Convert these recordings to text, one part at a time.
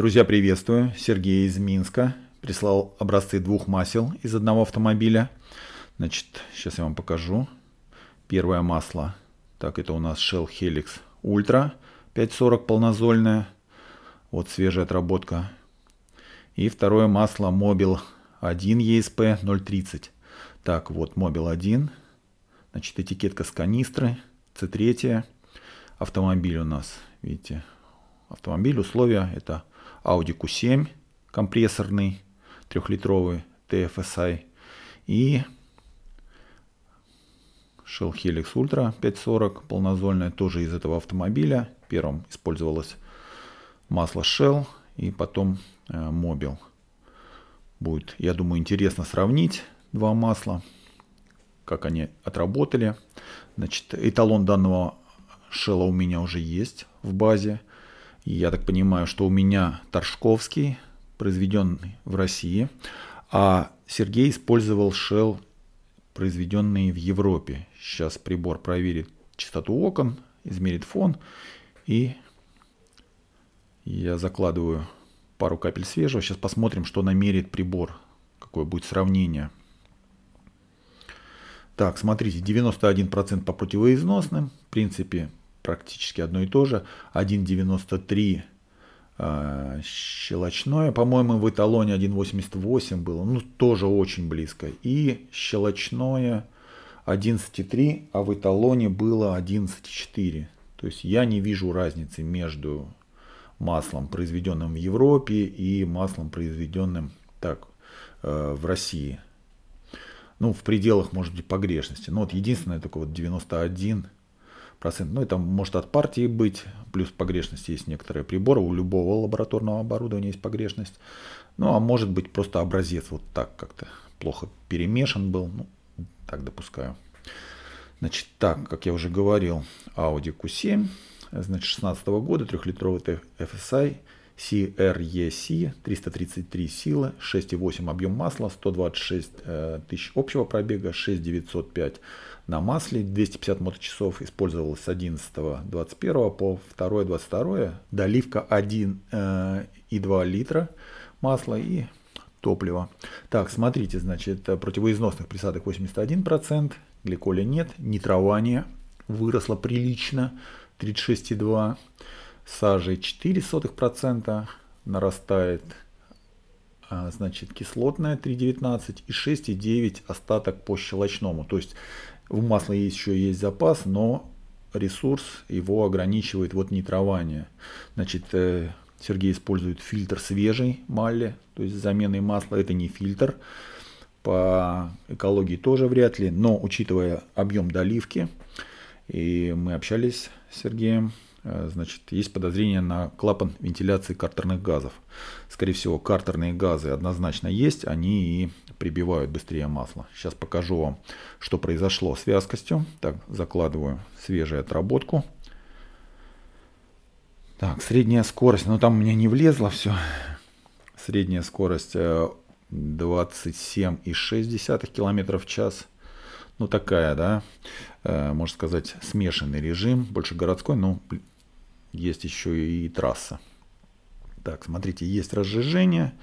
Друзья, приветствую. Сергей из Минска прислал образцы двух масел из одного автомобиля. Значит, сейчас я вам покажу. Первое масло. Так, это у нас Shell Helix Ultra 540 полнозольная. Вот свежая отработка. И второе масло Mobil 1 ESP 030. Так, вот Mobil 1. Значит, этикетка с канистры. C3. Автомобиль у нас, видите, автомобиль, условия это Audi Q7 компрессорный, трехлитровый TFSI и Shell Helix Ultra 540 полнозольная, тоже из этого автомобиля. Первым использовалось масло Shell и потом э, Mobil. Будет, я думаю, интересно сравнить два масла, как они отработали. Значит, эталон данного Shell у меня уже есть в базе я так понимаю, что у меня Торжковский, произведенный в России, а Сергей использовал Shell, произведенный в Европе. Сейчас прибор проверит частоту окон, измерит фон, и я закладываю пару капель свежего. Сейчас посмотрим, что намерит прибор, какое будет сравнение. Так, смотрите, 91% по противоизносным. В принципе, практически одно и то же. 1,93 э, щелочное, по-моему, в эталоне 1,88 было, ну тоже очень близко. И щелочное 11,3, а в эталоне было 11,4. То есть я не вижу разницы между маслом, произведенным в Европе, и маслом, произведенным так, э, в России. Ну, в пределах, может быть, погрешности. Но ну, вот единственное, такое вот 91 процент. Ну, это может от партии быть, плюс погрешность есть некоторые приборы, у любого лабораторного оборудования есть погрешность. Ну, а может быть просто образец вот так как-то плохо перемешан был, ну, так допускаю. Значит, так, как я уже говорил, Audi Q7, значит, 16 года, трехлитровый FSI, CREC, 333 силы, 6,8 объем масла, 126 э, тысяч общего пробега, 6,905 на масле 250 моточасов использовалось с 11 21 по 2 22 доливка 1 э, и 2 литра масла и топлива. Так, смотрите, значит, э, противоизносных присадок 81%, гликоля нет, нитрование выросло прилично 36,2%, сажи сотых процента нарастает, э, значит, кислотная 3,19 и 6,9 остаток по щелочному. То есть в масле еще есть запас, но ресурс его ограничивает вот нитрование. Значит, э, Сергей использует фильтр свежей мали, то есть заменой масла. Это не фильтр, по экологии тоже вряд ли, но учитывая объем доливки, и мы общались с Сергеем, э, значит, есть подозрение на клапан вентиляции картерных газов. Скорее всего, картерные газы однозначно есть, они и прибивают быстрее масло. Сейчас покажу вам, что произошло с вязкостью. Так, закладываю свежую отработку. Так, средняя скорость, но ну, там мне не влезло все. Средняя скорость 27,6 э, км в час. Ну, такая, да, э, можно сказать, смешанный режим, больше городской, но ну, есть еще и трасса. Так, смотрите, есть разжижение.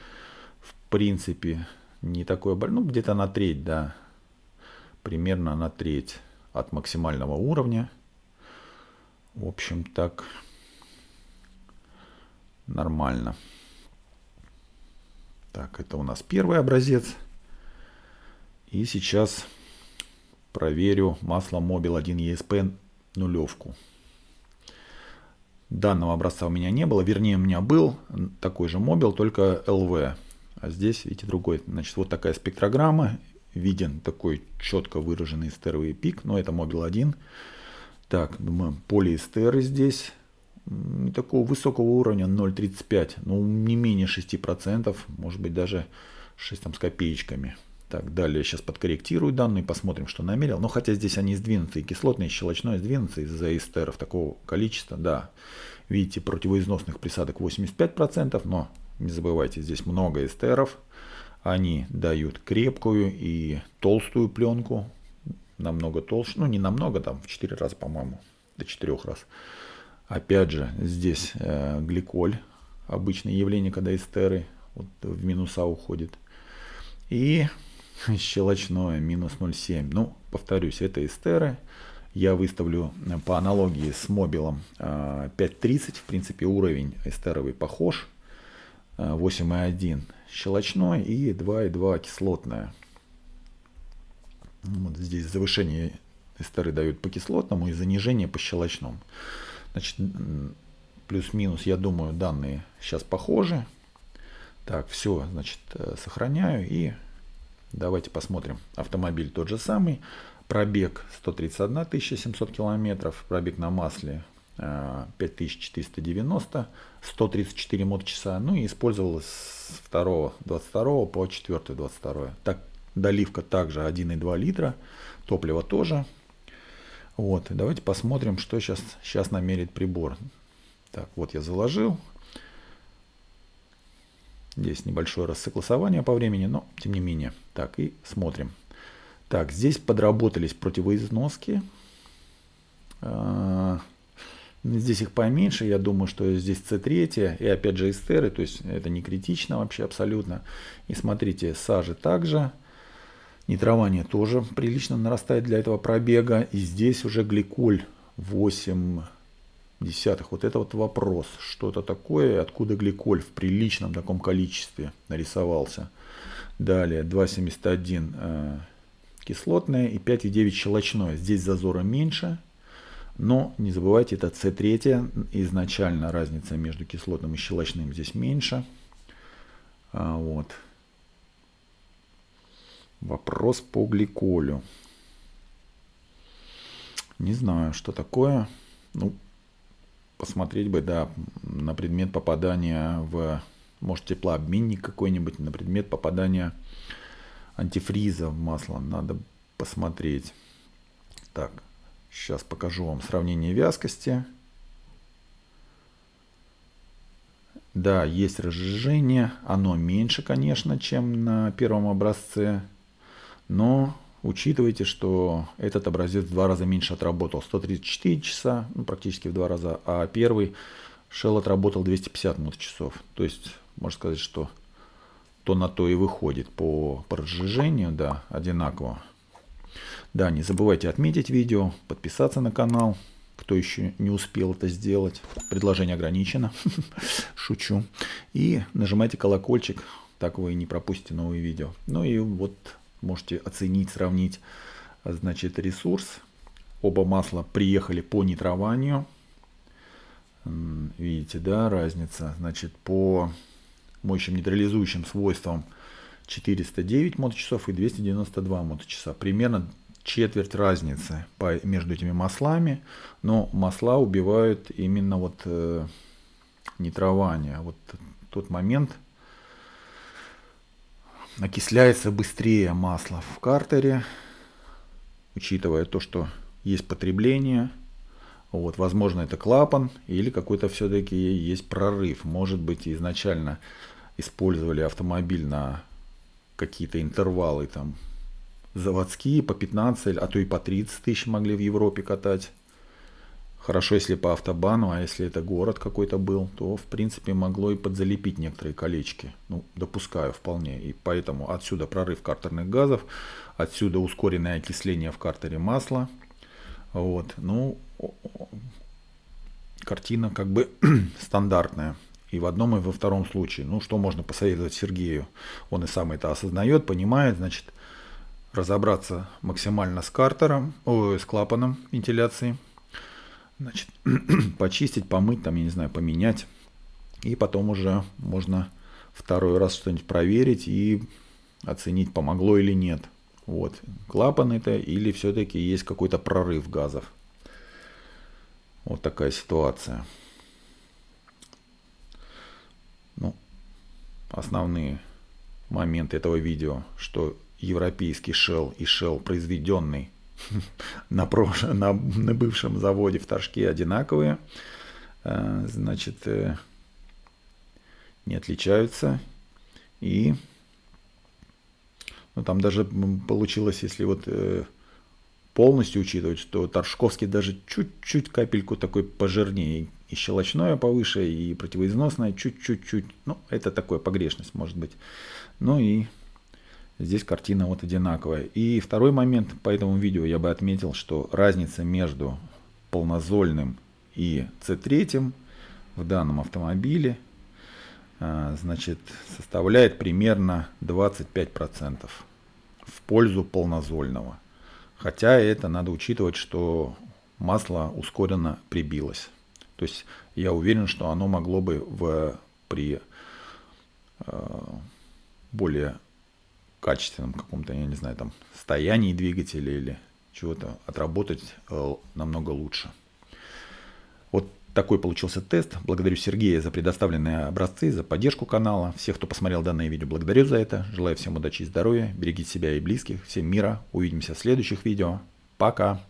В принципе, не такое большое, ну где-то на треть, да, примерно на треть от максимального уровня. В общем, так нормально. Так, это у нас первый образец. И сейчас проверю масло Mobil 1 ESP нулевку. Данного образца у меня не было, вернее у меня был такой же Mobil, только LV а здесь, видите, другой. Значит, вот такая спектрограмма, виден такой четко выраженный стеровый пик, но это мобил 1. Так, думаю, полиэстеры здесь не такого высокого уровня 0,35, но ну, не менее 6%, может быть даже 6 там, с копеечками. Так, далее сейчас подкорректирую данные, посмотрим, что намерил. Но хотя здесь они сдвинутся, кислотные, и щелочное из-за эстеров такого количества, да. Видите, противоизносных присадок 85%, но не забывайте, здесь много эстеров. Они дают крепкую и толстую пленку. Намного толще. Ну, не намного, там в 4 раза, по-моему. До 4 раз. Опять же, здесь э, гликоль. Обычное явление, когда эстеры вот, в минуса уходит. И щелочное, минус 0,7. Ну, повторюсь, это эстеры. Я выставлю э, по аналогии с мобилом 5.30. Э, в принципе, уровень эстеровый похож. 8,1 щелочное и 2,2 кислотное. Ну, вот здесь завышение эстеры дают по кислотному и занижение по щелочному. Значит, плюс-минус, я думаю, данные сейчас похожи. Так, все, значит, э, сохраняю и давайте посмотрим. Автомобиль тот же самый. Пробег 131 700 километров. Пробег на масле 5490, 134 мод-часа, ну и использовалось с 2 22 по 4 22. Так, доливка также 1,2 литра, топливо тоже. Вот, давайте посмотрим, что сейчас, сейчас намерит прибор. Так, вот я заложил. Здесь небольшое рассогласование по времени, но тем не менее. Так, и смотрим. Так, здесь подработались противоизноски. А, Здесь их поменьше, я думаю, что здесь C3 и опять же эстеры, то есть это не критично вообще абсолютно. И смотрите, сажи также, нитрование тоже прилично нарастает для этого пробега. И здесь уже гликоль 8 десятых. Вот это вот вопрос, что это такое, откуда гликоль в приличном таком количестве нарисовался. Далее 2,71 э, кислотное и 5,9 щелочное. Здесь зазора меньше, но не забывайте, это С3, изначально разница между кислотным и щелочным здесь меньше. А, вот. Вопрос по гликолю. Не знаю, что такое. Ну, посмотреть бы, да, на предмет попадания в, может, теплообменник какой-нибудь, на предмет попадания антифриза в масло. Надо посмотреть. Так, Сейчас покажу вам сравнение вязкости. Да, есть разжижение. Оно меньше, конечно, чем на первом образце. Но учитывайте, что этот образец в два раза меньше отработал. 134 часа, ну, практически в два раза. А первый Shell отработал 250 минут часов. То есть, можно сказать, что то на то и выходит по разжижению, да, одинаково. Да, не забывайте отметить видео, подписаться на канал, кто еще не успел это сделать. Предложение ограничено, шучу. И нажимайте колокольчик, так вы не пропустите новые видео. Ну и вот можете оценить, сравнить, значит, ресурс. Оба масла приехали по нитрованию. Видите, да, разница. Значит, по мощным нейтрализующим свойствам 409 моточасов и 292 моточаса. Примерно четверть разницы по, между этими маслами, но масла убивают именно вот э, не вот тот момент окисляется быстрее масло в картере, учитывая то, что есть потребление, вот, возможно, это клапан или какой-то все-таки есть прорыв. Может быть, изначально использовали автомобиль на какие-то интервалы там заводские по 15, а то и по 30 тысяч могли в Европе катать. Хорошо, если по автобану, а если это город какой-то был, то, в принципе, могло и подзалепить некоторые колечки. Ну, допускаю вполне. И поэтому отсюда прорыв картерных газов, отсюда ускоренное окисление в картере масла. Вот, ну, картина как бы стандартная. И в одном, и во втором случае. Ну, что можно посоветовать Сергею? Он и сам это осознает, понимает, значит, разобраться максимально с картером, о, с клапаном вентиляции. Значит, почистить, помыть, там, я не знаю, поменять. И потом уже можно второй раз что-нибудь проверить и оценить, помогло или нет. Вот, клапан это или все-таки есть какой-то прорыв газов. Вот такая ситуация. Ну, основные моменты этого видео, что европейский шел и шел, произведенный на, прош... на, на бывшем заводе в Торжке одинаковые. Э, значит, э, не отличаются. И ну, там даже получилось, если вот э, полностью учитывать, что Торжковский даже чуть-чуть капельку такой пожирнее. И щелочное повыше, и противоизносное чуть-чуть-чуть. Ну, это такое погрешность, может быть. Ну и Здесь картина вот одинаковая. И второй момент по этому видео я бы отметил, что разница между полнозольным и C3 в данном автомобиле а, значит, составляет примерно 25% в пользу полнозольного. Хотя это надо учитывать, что масло ускоренно прибилось. То есть я уверен, что оно могло бы в, при э, более качественном каком-то, я не знаю, там, стоянии двигателя или чего-то отработать э, намного лучше. Вот такой получился тест. Благодарю Сергея за предоставленные образцы, за поддержку канала. Всех, кто посмотрел данное видео, благодарю за это. Желаю всем удачи и здоровья. Берегите себя и близких. Всем мира. Увидимся в следующих видео. Пока.